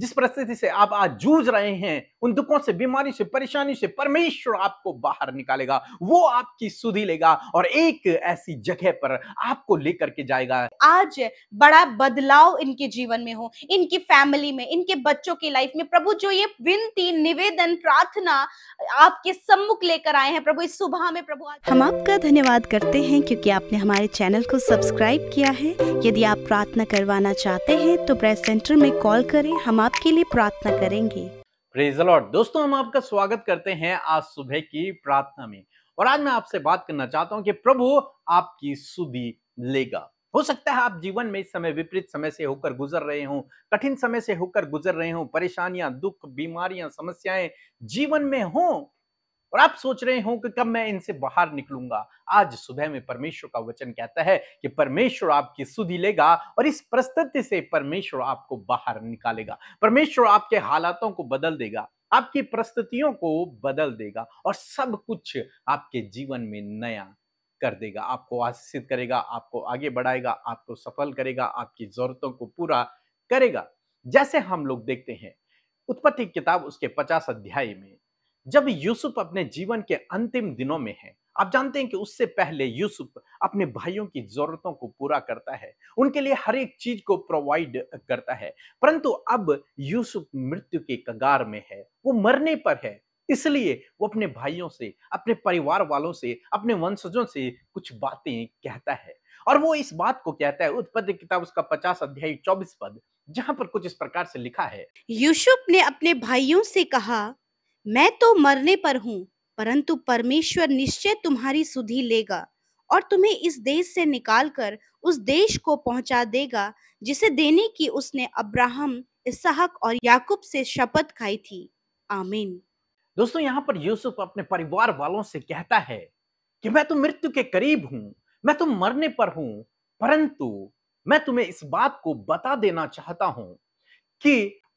जिस परिस्थिति से आप आज जूझ रहे हैं उन दुखों से बीमारी से परेशानी से परमेश्वर आपको बाहर निकालेगा वो आपकी सुधी लेगा और एक ऐसी जगह पर आपको लेकर के जाएगा आज बड़ा बदलाव इनके जीवन में हो इनकी फैमिली में इनके बच्चों की लाइफ में प्रभु जो ये विनती निवेदन प्रार्थना आपके सम्मुख लेकर आए हैं प्रभु इस सुबह में प्रभु हम आपका धन्यवाद करते हैं क्योंकि आपने हमारे चैनल को सब्सक्राइब किया है यदि आप प्रार्थना करवाना चाहते हैं तो प्रेस सेंटर में कॉल करें हम आप आपके लिए प्रार्थना करेंगे दोस्तों हम आपका स्वागत करते हैं आज सुबह की प्रार्थना में और आज मैं आपसे बात करना चाहता हूं कि प्रभु आपकी सुधी लेगा हो सकता है आप जीवन में इस समय विपरीत समय से होकर गुजर रहे हो कठिन समय से होकर गुजर रहे हो परेशानियां दुख बीमारियां समस्याएं जीवन में हो और आप सोच रहे हो कि कब मैं इनसे बाहर निकलूंगा आज सुबह में परमेश्वर का वचन कहता है कि परमेश्वर आपकी सुधि लेगा और इस प्रस्तुति से परमेश्वर आपको बाहर निकालेगा परमेश्वर आपके हालातों को बदल देगा आपकी प्रस्तुतियों को बदल देगा और सब कुछ आपके जीवन में नया कर देगा आपको आशीषित करेगा आपको आगे बढ़ाएगा आपको सफल करेगा आपकी जरूरतों को पूरा करेगा जैसे हम लोग देखते हैं उत्पत्ति किताब उसके पचास अध्याय में जब यूसुफ अपने जीवन के अंतिम दिनों में है आप जानते हैं कि उससे पहले यूसुफ अपने भाइयों की जरूरतों को पूरा करता है उनके लिए हर एक चीज को प्रोवाइड करता है परंतु अब यूसुफ मृत्यु के कगार में है वो मरने पर है इसलिए वो अपने भाइयों से अपने परिवार वालों से अपने वंशजों से कुछ बातें कहता है और वो इस बात को कहता है उत्पत्ति किताब उसका पचास अध्याय चौबीस पद जहाँ पर कुछ इस प्रकार से लिखा है यूसुफ ने अपने भाइयों से कहा मैं तो मरने पर हूँ परंतु परमेश्वर निश्चय तुम्हारी सुधि लेगा और तुम्हें इस देश से निकालकर उस देश को पहुंचा देगा जिसे देने की उसने अब्राहम इसहाक और याकूब से शपथ खाई थी आमीन दोस्तों यहाँ पर यूसुफ अपने परिवार वालों से कहता है कि मैं तो मृत्यु के करीब हूँ मैं तो मरने पर हूँ परंतु मैं तुम्हें इस बात को बता देना चाहता हूँ कि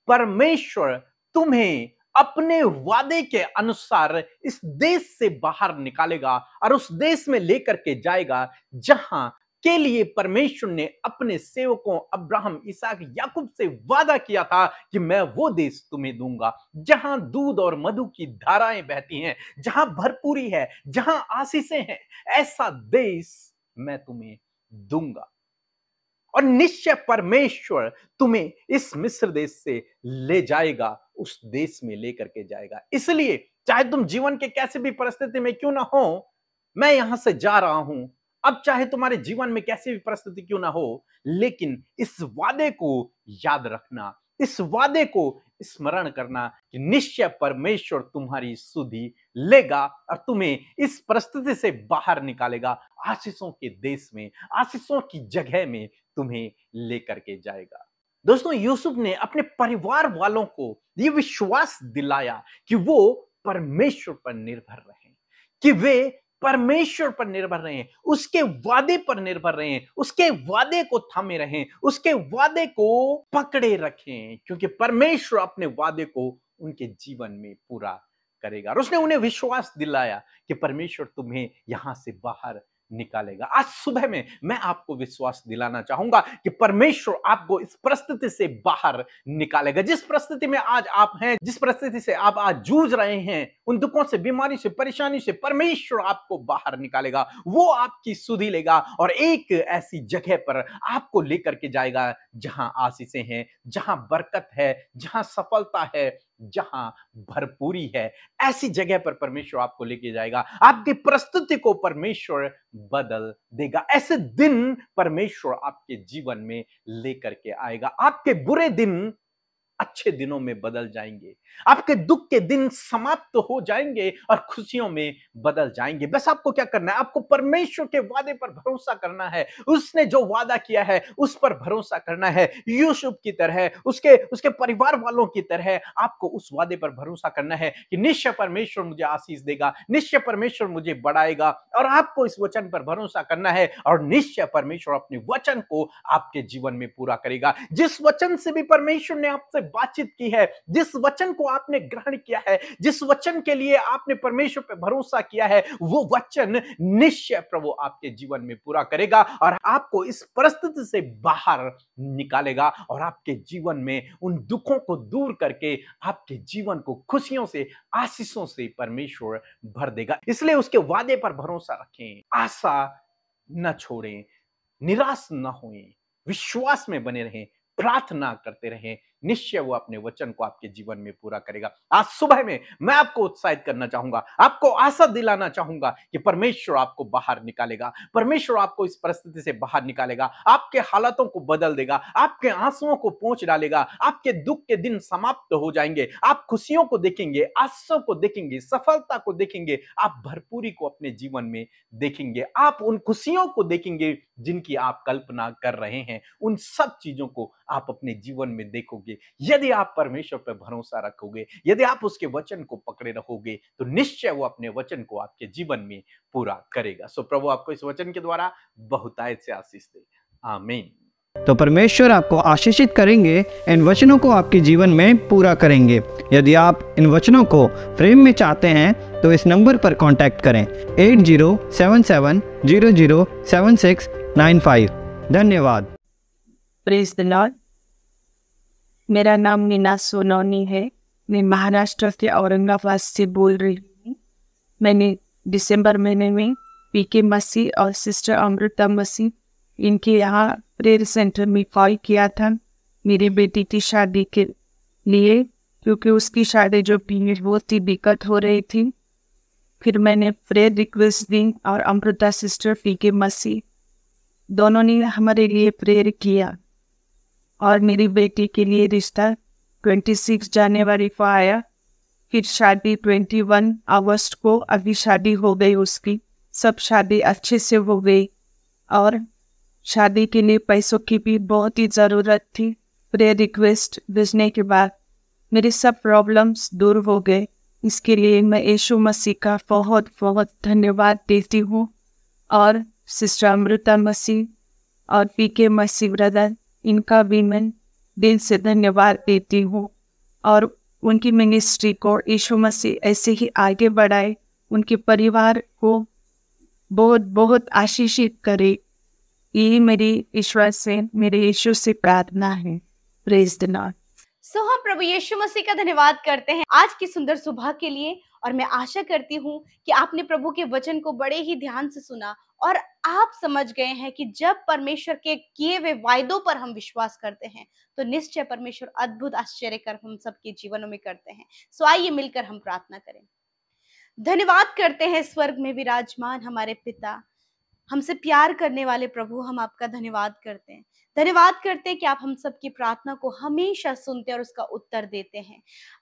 परमेश्वर तुम्हें अपने वादे के अनुसार इस देश से बाहर निकालेगा और उस देश में लेकर के जाएगा जहां के लिए परमेश्वर ने अपने सेवकों अब्राहम इसाक याकूब से वादा किया था कि मैं वो देश तुम्हें दूंगा जहां दूध और मधु की धाराएं बहती हैं जहां भरपूरी है जहां आशीषें हैं ऐसा देश मैं तुम्हें दूंगा और निश्चय परमेश्वर तुम्हें इस मिस्र देश से ले जाएगा उस देश में लेकर के जाएगा इसलिए चाहे तुम जीवन के कैसे भी परिस्थिति में क्यों ना हो मैं यहां से जा रहा हूं अब चाहे तुम्हारे जीवन में कैसी भी परिस्थिति क्यों ना हो लेकिन इस वादे को याद रखना इस वादे को स्मरण करना कि निश्चय परमेश्वर तुम्हारी सुधि लेगा और तुम्हें इस परिस्थिति से बाहर निकालेगा आशीषों के देश में आशीषों की जगह में तुम्हें लेकर के जाएगा दोस्तों यूसुफ ने अपने परिवार वालों को यह विश्वास दिलाया कि वो परमेश्वर पर निर्भर रहे कि वे परमेश्वर पर निर्भर रहे उसके वादे पर निर्भर रहे उसके वादे को थमे रहे उसके वादे को पकड़े रखें क्योंकि परमेश्वर अपने वादे को उनके जीवन में पूरा करेगा और उसने उन्हें विश्वास दिलाया कि परमेश्वर तुम्हें यहां से बाहर निकालेगा आज सुबह में मैं आपको विश्वास दिलाना चाहूंगा कि परमेश्वर आपको इस परिस्थिति से बाहर निकालेगा जिस परिस्थिति में आज आप हैं जिस परिस्थिति से आप आज जूझ रहे हैं उन दुखों से बीमारी से परेशानी से परमेश्वर आपको बाहर निकालेगा वो आपकी सुधी लेगा और एक ऐसी जगह पर आपको लेकर के जाएगा जहां आशीषें हैं जहां बरकत है जहां सफलता है जहां भरपूरी है ऐसी जगह पर परमेश्वर आपको लेके जाएगा आपकी प्रस्तुति को परमेश्वर बदल देगा ऐसे दिन परमेश्वर आपके जीवन में लेकर के आएगा आपके बुरे दिन अच्छे दिनों में बदल जाएंगे आपके दुख के दिन समाप्त तो हो जाएंगे और खुशियों में बदल जाएंगे बस आपको क्या करना है आपको परमेश्वर के वादे पर भरोसा करना है उसने जो वादा किया है उस पर भरोसा करना है यूसुफ की तरह उसके उसके परिवार वालों की तरह आपको उस वादे पर भरोसा करना है कि निश्चय परमेश्वर मुझे आशीष देगा निश्चय परमेश्वर मुझे बढ़ाएगा और आपको इस वचन पर भरोसा करना है और निश्चय परमेश्वर अपने वचन को आपके जीवन में पूरा करेगा जिस वचन से भी परमेश्वर ने आपसे बातचीत की है जिस वचन को आपने ग्रहण किया है जिस वचन के लिए आपने परमेश्वर पर भरोसा किया है वो वचन निश्चय प्रभु आपके जीवन में पूरा करेगा और आपको इस परिस्थिति से बाहर निकालेगा और आपके जीवन में उन दुखों को दूर करके आपके जीवन को खुशियों से आशीषों से परमेश्वर भर देगा इसलिए उसके वादे पर भरोसा रखें आशा न छोड़ें निराश न होएं विश्वास में बने रहें प्रार्थना करते रहें निश्चय वो अपने वचन को आपके जीवन में पूरा करेगा आज सुबह में मैं आपको उत्साहित करना चाहूंगा आपको आशा दिलाना चाहूंगा कि परमेश्वर आपको बाहर निकालेगा परमेश्वर आपको इस परिस्थिति से बाहर निकालेगा आपके हालातों को बदल देगा आपके आंसुओं को पहुंच डालेगा आपके दुख के दिन समाप्त हो जाएंगे आप खुशियों को देखेंगे आशो को देखेंगे सफलता को देखेंगे आप भरपूरी को अपने जीवन में देखेंगे आप उन खुशियों को देखेंगे जिनकी आप कल्पना कर रहे हैं उन सब चीजों को आप अपने जीवन में देखोगे यदि आप परमेश्वर पर भरोसा रखोगे यदि आप उसके वचन को पकड़े रखोगे तो निश्चय वो अपने वचन को आपके जीवन में पूरा करेगा सो प्रभु आपको इस वचन के द्वारा बहुतायत से आशीष दे आमीन तो परमेश्वर आपको आशीषित करेंगे इन वचनों को आपके जीवन में पूरा करेंगे यदि आप इन वचनों को फ्रेम में चाहते हैं तो इस नंबर पर कांटेक्ट करें eight zero seven seven zero zero seven six nine five धन्यवाद प्रेज द लॉर्ड मेरा नाम नीना सोनौनी है मैं महाराष्ट्र के औरंगाबाद से बोल रही हूँ मैंने दिसंबर महीने में पी के मसीह और सिस्टर अमृता मसीह इनके यहाँ प्रेयर सेंटर में कॉल किया था मेरी बेटी की शादी के लिए क्योंकि उसकी शादी जो पी बहुत ही दिक्कत हो रही थी फिर मैंने प्रेयर रिक्वेस्ट दी और अमृता सिस्टर पी के मसीह दोनों ने हमारे लिए प्रेयर किया और मेरी बेटी के लिए रिश्ता 26 जनवरी को आया फिर शादी 21 अगस्त को अभी शादी हो गई उसकी सब शादी अच्छे से हो गई और शादी के लिए पैसों की भी बहुत ही ज़रूरत थी प्रे रिक्वेस्ट भेजने के बाद मेरे सब प्रॉब्लम्स दूर हो गए इसके लिए मैं यशु मसीह का बहुत बहुत धन्यवाद देती हूँ और सिस्टर अमृता मसीह और पी के मसीह ब्रदर इनका भी मैं दिल से धन्यवाद देती हूँ और उनकी मिनिस्ट्री को यीशु मसीह ऐसे ही आगे बढ़ाए उनके परिवार को बहुत बहुत आशीषित करे यही मेरी ईश्वर से मेरे यीशु से प्रार्थना है प्रेज द सो हम हाँ, प्रभु यीशु मसीह का धन्यवाद करते हैं आज की सुंदर सुबह के लिए और मैं आशा करती हूँ कि आपने प्रभु के वचन को बड़े ही ध्यान से सुना और आप समझ गए हैं कि जब परमेश्वर के किए हुए वायदों पर हम विश्वास करते हैं तो निश्चय परमेश्वर अद्भुत आश्चर्य कर हम सबके जीवनों में करते हैं सो आइए मिलकर हम प्रार्थना करें धन्यवाद करते हैं स्वर्ग में विराजमान हमारे पिता हमसे प्यार करने वाले प्रभु हम आपका धन्यवाद करते हैं धन्यवाद करते हैं कि आप हम सबकी प्रार्थना को हमेशा सुनते हैं और उसका उत्तर देते हैं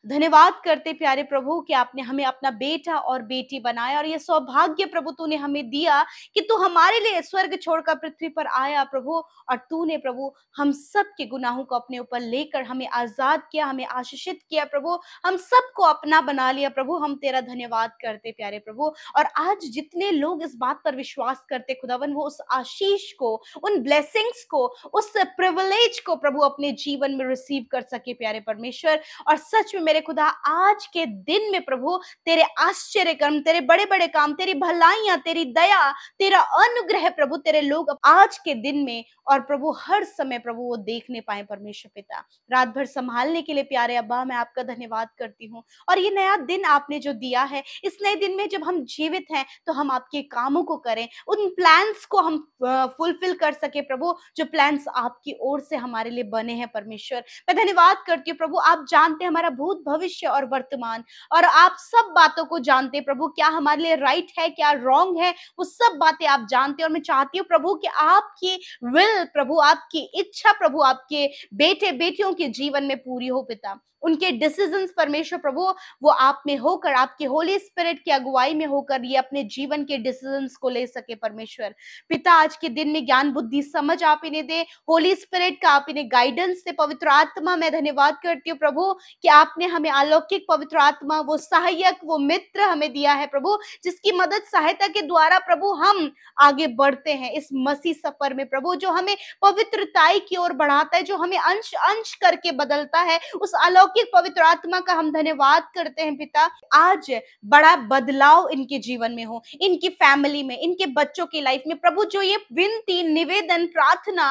धन्यवाद करते प्यारे प्रभु कि आपने हमें अपना बेटा और बेटी बनाया और यह सौभाग्य प्रभु तूने हमें दिया कि तू हमारे लिए स्वर्ग छोड़कर पृथ्वी पर आया प्रभु और तूने प्रभु हम सब के गुनाहों को अपने ऊपर लेकर हमें आजाद किया हमें आशीषित किया प्रभु हम सबको अपना बना लिया प्रभु हम तेरा धन्यवाद करते प्यारे प्रभु और आज जितने लोग इस बात पर विश्वास करते करते खुदावन वो उस आशीष को उन ब्लेसिंग्स को उस प्रिविलेज को प्रभु अपने जीवन में रिसीव कर सके प्यारे परमेश्वर और सच में मेरे खुदा आज के दिन में प्रभु तेरे आश्चर्य कर्म तेरे बड़े बड़े काम तेरी भलाइयां तेरी दया तेरा अनुग्रह प्रभु तेरे लोग आज के दिन में और प्रभु हर समय प्रभु वो देखने पाए परमेश्वर पिता रात भर संभालने के लिए प्यारे अब्बा मैं आपका धन्यवाद करती हूँ और ये नया दिन आपने जो दिया है इस नए दिन में जब हम जीवित हैं तो हम आपके कामों को करें उन प्लान्स को हम फुलफिल कर सके प्रभु जो प्लान्स आपकी ओर से हमारे लिए बने हैं परमेश्वर मैं धन्यवाद करती हूँ प्रभु आप जानते हैं हमारा भूत भविष्य और वर्तमान और आप सब बातों को जानते हैं प्रभु क्या हमारे लिए राइट है क्या रॉन्ग है वो सब बातें आप जानते हैं और मैं चाहती हूँ प्रभु कि आपकी विल प्रभु आपकी इच्छा प्रभु आपके बेटे बेटियों के जीवन में पूरी हो पिता उनके डिसीजन परमेश्वर प्रभु वो आप में होकर आपके होली स्पिरिट की अगुवाई में होकर ये अपने जीवन के डिसीजन को ले सके परमेश्वर परमेश्वर पिता आज के दिन में ज्ञान बुद्धि समझ आप इन्हें दे होली स्पिरिट का आप इन्हें गाइडेंस दे पवित्र आत्मा मैं धन्यवाद करती हूँ प्रभु कि आपने हमें अलौकिक पवित्र आत्मा वो सहायक वो मित्र हमें दिया है प्रभु जिसकी मदद सहायता के द्वारा प्रभु हम आगे बढ़ते हैं इस मसीह सफर में प्रभु जो हमें पवित्रताई की ओर बढ़ाता है जो हमें अंश अंश करके बदलता है उस अलौकिक पवित्र आत्मा का हम धन्यवाद करते हैं पिता आज बड़ा बदलाव इनके जीवन में हो इनकी फैमिली में इनके बच्चों के की लाइफ में प्रभु जो ये विनती निवेदन प्रार्थना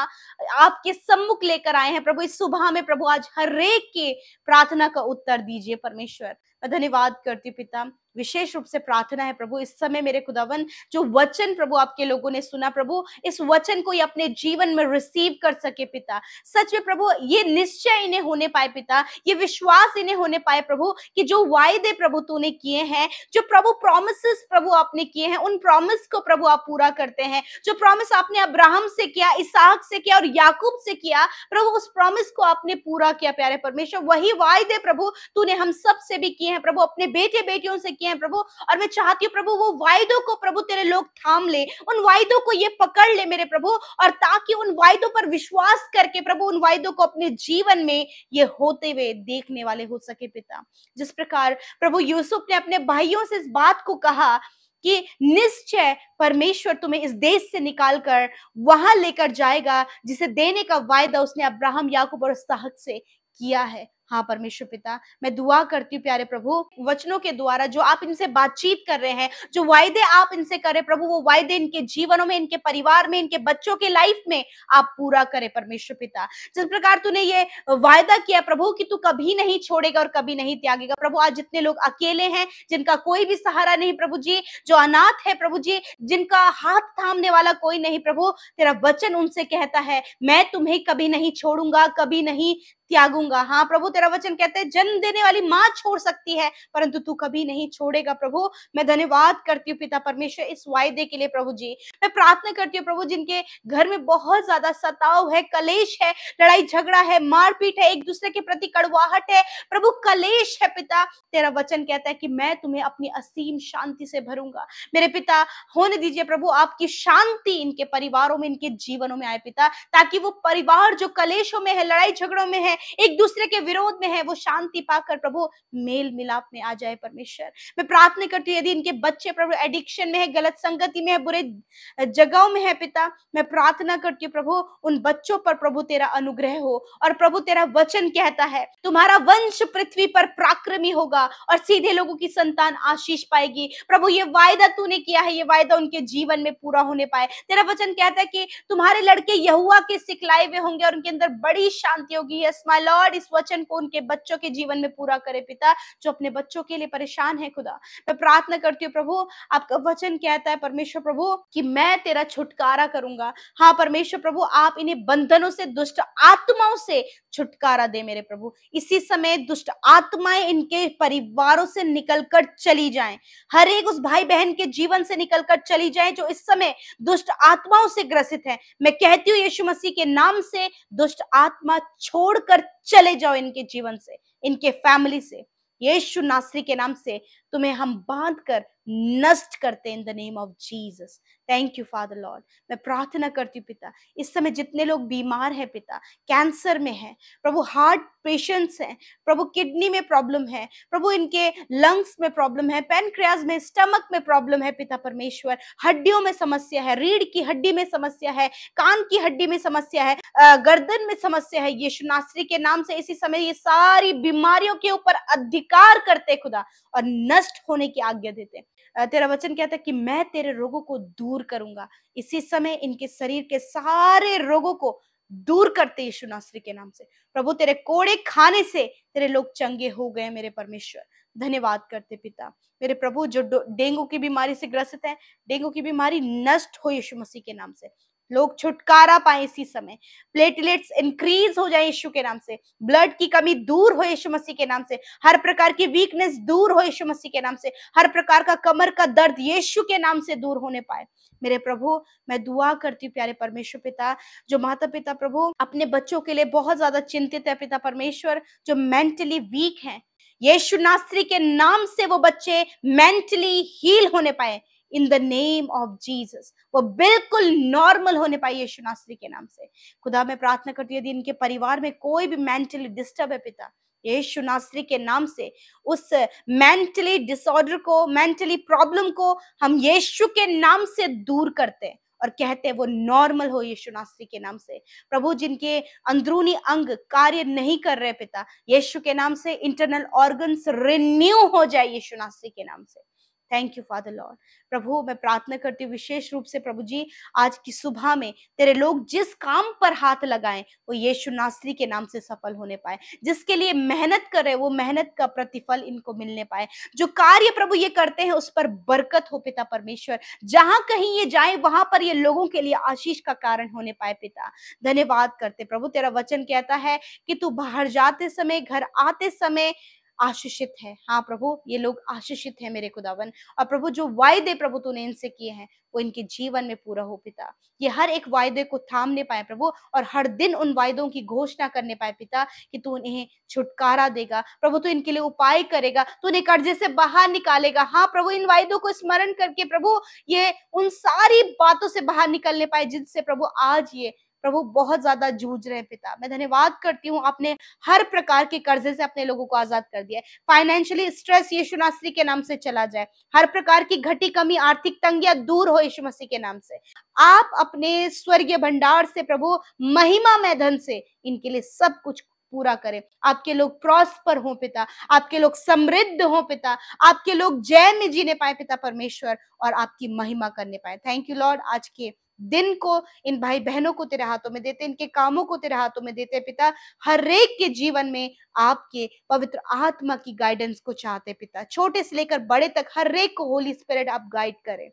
आपके सम्मुख लेकर आए हैं प्रभु इस सुबह में प्रभु आज हर एक के प्रार्थना का उत्तर दीजिए परमेश्वर धन्यवाद करती पिता विशेष रूप से प्रार्थना है प्रभु इस समय मेरे खुदावन जो वचन प्रभु आपके लोगों ने सुना प्रभु इस वचन को ये अपने जीवन में रिसीव कर सके पिता सच में प्रभु ये निश्चय इन्हें होने पाए पिता ये विश्वास इन्हें होने पाए प्रभु कि जो वायदे प्रभु तूने किए हैं जो प्रभु प्रोमिस प्रभु आपने किए हैं उन प्रोमिस को प्रभु आप पूरा करते हैं जो प्रोमिस आपने अब्राहम से किया इसहाक से किया और याकूब से किया प्रभु उस प्रोमिस को आपने पूरा किया प्यारे परमेश्वर वही वायदे प्रभु तूने हम सबसे भी किए किए हैं प्रभु अपने बेटे बेटियों से किए हैं प्रभु और मैं चाहती हूँ प्रभु वो वायदों को प्रभु तेरे लोग थाम ले उन वायदों को ये पकड़ ले मेरे प्रभु और ताकि उन वायदों पर विश्वास करके प्रभु उन वायदों को अपने जीवन में ये होते हुए देखने वाले हो सके पिता जिस प्रकार प्रभु यूसुफ ने अपने भाइयों से इस बात को कहा कि निश्चय परमेश्वर तुम्हें इस देश से निकाल कर वहां लेकर जाएगा जिसे देने का वायदा उसने अब्राहम याकूब और इसहाक से किया है हाँ परमेश्वर पिता मैं दुआ करती हूँ प्यारे प्रभु वचनों के द्वारा जो आप इनसे बातचीत कर रहे हैं जो वायदे आप इनसे करें प्रभु वो वायदे इनके जीवनों में इनके परिवार में इनके बच्चों के लाइफ में आप पूरा करें परमेश्वर पिता जिस प्रकार तूने ये वायदा किया प्रभु कि तू कभी नहीं छोड़ेगा और कभी नहीं त्यागेगा प्रभु आज जितने लोग अकेले हैं जिनका कोई भी सहारा नहीं प्रभु जी जो अनाथ है प्रभु जी जिनका हाथ थामने वाला कोई नहीं प्रभु तेरा वचन उनसे कहता है मैं तुम्हें कभी नहीं छोड़ूंगा कभी नहीं त्यागूंगा हाँ प्रभु तेरा तेरा वचन कहते हैं जन्म देने वाली माँ छोड़ सकती है परंतु तू कभी नहीं छोड़ेगा प्रभु मैं धन्यवाद करती हूँ पिता परमेश्वर इस वायदे के लिए प्रभु जी मैं प्रार्थना करती हूँ प्रभु जिनके घर में बहुत ज्यादा सताव है कलेश है लड़ाई झगड़ा है मारपीट है एक दूसरे के प्रति कड़वाहट है प्रभु कलेश है पिता तेरा वचन कहता है कि मैं तुम्हें अपनी असीम शांति से भरूंगा मेरे पिता होने दीजिए प्रभु आपकी शांति इनके परिवारों में इनके जीवनों में आए पिता ताकि वो परिवार जो कलेशों में है लड़ाई झगड़ों में है एक दूसरे के विरोध विनोद में है वो शांति पाकर प्रभु मेल मिलाप में आ जाए परमेश्वर मैं प्रार्थना करती हूँ यदि इनके बच्चे प्रभु एडिक्शन में है गलत संगति में है बुरे जगहों में है पिता मैं प्रार्थना करती हूँ प्रभु उन बच्चों पर प्रभु तेरा अनुग्रह हो और प्रभु तेरा वचन कहता है तुम्हारा वंश पृथ्वी पर प्राक्रमी होगा और सीधे लोगों की संतान आशीष पाएगी प्रभु ये वायदा तूने किया है ये वायदा उनके जीवन में पूरा होने पाए तेरा वचन कहता है कि तुम्हारे लड़के यहुआ के सिखलाए हुए होंगे और उनके अंदर बड़ी शांति होगी यस माय लॉर्ड इस वचन को उनके बच्चों के जीवन में पूरा करे पिता जो अपने बच्चों के लिए परेशान है खुदा मैं प्रार्थना करती हूँ प्रभु आपका वचन कहता है परमेश्वर प्रभु कि मैं तेरा छुटकारा करूंगा हाँ परमेश्वर प्रभु आप इन्हें बंधनों से दुष्ट आत्माओं से छुटकारा दे मेरे प्रभु इसी समय दुष्ट आत्माएं इनके परिवारों से निकलकर चली जाएं हर एक उस भाई बहन के जीवन से निकलकर चली जाएं जो इस समय दुष्ट आत्माओं से ग्रसित है मैं कहती हूँ यीशु मसीह के नाम से दुष्ट आत्मा छोड़कर चले जाओ इनके जीवन से इनके फैमिली से यीशु नासरी के नाम से तुम्हें हम बांध कर नष्ट करते in the name of Jesus thank you father lord मैं प्रार्थना करती हूँ पिता इस समय जितने लोग बीमार हैं पिता कैंसर में हैं प्रभु हार्ट पेशेंट्स हैं प्रभु किडनी में प्रॉब्लम है प्रभु इनके लंग्स में प्रॉब्लम है पेनक्रियाज में स्टमक में प्रॉब्लम है पिता परमेश्वर हड्डियों में समस्या है रीढ़ की हड्डी में समस्या है कान की हड्डी में समस्या है गर्दन में समस्या है यीशु नासरी के नाम से इसी समय ये सारी बीमारियों के ऊपर अधिकार करते खुदा और नष्ट होने की आज्ञा देते तेरा वचन कहता है कि मैं तेरे रोगों को दूर करूंगा इसी समय इनके शरीर के सारे रोगों को दूर करते यीशु नासरी के नाम से प्रभु तेरे कोड़े खाने से तेरे लोग चंगे हो गए मेरे परमेश्वर धन्यवाद करते पिता मेरे प्रभु जो डेंगू की बीमारी से ग्रसित है डेंगू की बीमारी नष्ट हो यीशु मसीह के नाम से लोग छुटकारा पाए इसी समय प्लेटलेट्स इंक्रीज हो जाए यीशु के नाम से ब्लड की कमी दूर हो यीशु मसीह के नाम से हर प्रकार की वीकनेस दूर हो यीशु मसीह के नाम से हर प्रकार का कमर का दर्द यीशु के नाम से दूर होने पाए मेरे प्रभु मैं दुआ करती हूँ प्यारे परमेश्वर पिता जो माता पिता प्रभु अपने बच्चों के लिए बहुत ज्यादा चिंतित है पिता परमेश्वर जो मेंटली वीक हैं यीशु नासरी के नाम से वो बच्चे मेंटली हील होने पाए in the name of Jesus वो बिल्कुल नॉर्मल होने पाए यीशु नासरी के नाम से खुदा मैं प्रार्थना करती हूँ यदि इनके परिवार में कोई भी मेंटली डिस्टर्ब है पिता यीशु नासरी के नाम से उस मेंटली डिसऑर्डर को मेंटली प्रॉब्लम को हम यीशु के नाम से दूर करते हैं और कहते हैं वो नॉर्मल हो यीशु नासरी के नाम से प्रभु जिनके अंदरूनी अंग कार्य नहीं कर रहे पिता यीशु के नाम से इंटरनल ऑर्गन्स रिन्यू हो जाए यीशु नासरी के नाम से थैंक यू फादर लॉर्ड प्रभु मैं प्रार्थना करती हूँ विशेष रूप से प्रभु जी आज की सुबह में तेरे लोग जिस काम पर हाथ लगाएं वो यीशु नासरी के नाम से सफल होने पाए जिसके लिए मेहनत कर रहे वो मेहनत का प्रतिफल इनको मिलने पाए जो कार्य प्रभु ये करते हैं उस पर बरकत हो पिता परमेश्वर जहां कहीं ये जाए वहां पर ये लोगों के लिए आशीष का कारण होने पाए पिता धन्यवाद करते प्रभु तेरा वचन कहता है कि तू बाहर जाते समय घर आते समय आशीषित है हाँ प्रभु ये लोग आशीषित है मेरे खुदावन और प्रभु जो वायदे प्रभु तूने इनसे किए हैं वो इनके जीवन में पूरा हो पिता ये हर एक वायदे को थामने पाए प्रभु और हर दिन उन वायदों की घोषणा करने पाए पिता कि तू इन्हें छुटकारा देगा प्रभु तू इनके लिए उपाय करेगा तू इन्हें कर्जे से बाहर निकालेगा हाँ प्रभु इन वायदों को स्मरण करके प्रभु ये उन सारी बातों से बाहर निकलने पाए जिनसे प्रभु आज ये प्रभु बहुत ज्यादा जूझ रहे हैं पिता मैं धन्यवाद करती हूँ आपने हर प्रकार के कर्जे से अपने लोगों को आजाद कर दिया फाइनेंशियली स्ट्रेस यीशु नासरी के नाम से चला जाए हर प्रकार की घटी कमी आर्थिक तंगियां दूर हो यीशु मसीह के नाम से आप अपने स्वर्गीय भंडार से प्रभु महिमा में धन से इनके लिए सब कुछ पूरा करें आपके लोग प्रॉस्पर हों पिता आपके लोग समृद्ध हों पिता आपके लोग जय में जीने पाए पिता परमेश्वर और आपकी महिमा करने पाए थैंक यू लॉर्ड आज के दिन को इन भाई बहनों को तेरे हाथों में देते इनके कामों को तेरे हाथों में देते पिता हर एक के जीवन में आपके पवित्र आत्मा की गाइडेंस को चाहते पिता छोटे से लेकर बड़े तक हर एक को होली स्पिरिट आप गाइड करें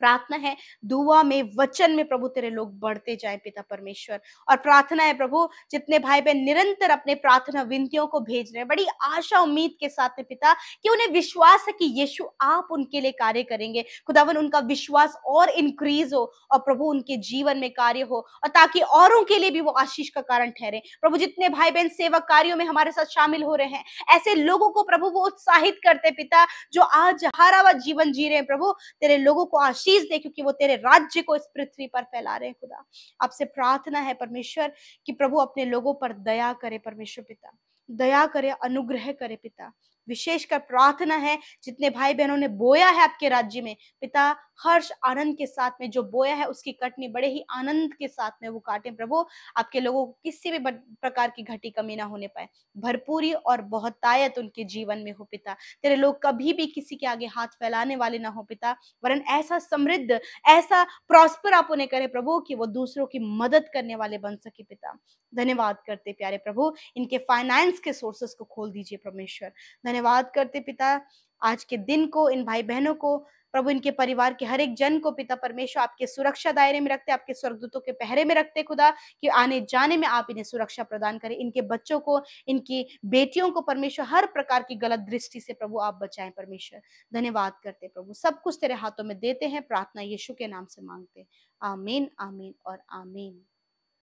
प्रार्थना है दुआ में वचन में प्रभु तेरे लोग बढ़ते जाए पिता परमेश्वर और प्रार्थना है प्रभु जितने भाई बहन निरंतर अपने प्रार्थना विनतियों को भेज रहे हैं बड़ी आशा उम्मीद के साथ में पिता कि उन्हें विश्वास है कि यीशु आप उनके लिए कार्य करेंगे खुदावन उनका विश्वास और इंक्रीज हो और प्रभु उनके जीवन में कार्य हो और ताकि औरों के लिए भी वो आशीष का कारण ठहरे प्रभु जितने भाई बहन सेवक कार्यों में हमारे साथ शामिल हो रहे हैं ऐसे लोगों को प्रभु वो उत्साहित करते पिता जो आज हरावा जीवन जी रहे हैं प्रभु तेरे लोगों को आशीष आशीष दे क्योंकि वो तेरे राज्य को इस पृथ्वी पर फैला रहे खुदा आपसे प्रार्थना है परमेश्वर कि प्रभु अपने लोगों पर दया करे परमेश्वर पिता दया करे अनुग्रह करे पिता विशेषकर प्रार्थना है जितने भाई बहनों ने बोया है आपके राज्य में पिता हर्ष आनंद के साथ में जो बोया है उसकी कटनी बड़े ही आनंद के साथ में वो काटे प्रभु आपके लोगों को किसी भी प्रकार की घटी कमी ना होने पाए भरपूरी और बहुतायत उनके जीवन में हो पिता तेरे लोग कभी भी किसी के आगे हाथ फैलाने वाले ना हो पिता वरन ऐसा समृद्ध ऐसा प्रॉस्पर आप उन्हें करें प्रभु कि वो दूसरों की मदद करने वाले बन सके पिता धन्यवाद करते प्यारे प्रभु इनके फाइनेंस के सोर्सेस को खोल दीजिए परमेश्वर धन्यवाद करते पिता आज के दिन को इन भाई बहनों को प्रभु इनके परिवार के हर एक जन को पिता परमेश्वर आपके सुरक्षा दायरे में रखते आपके स्वर्गदूतों के पहरे में रखते खुदा कि आने जाने में आप इन्हें सुरक्षा प्रदान करें इनके बच्चों को इनकी बेटियों को परमेश्वर हर प्रकार की गलत दृष्टि से प्रभु आप बचाएं परमेश्वर धन्यवाद करते प्रभु सब कुछ तेरे हाथों में देते हैं प्रार्थना यीशु के नाम से मांगते आमीन आमीन और आमीन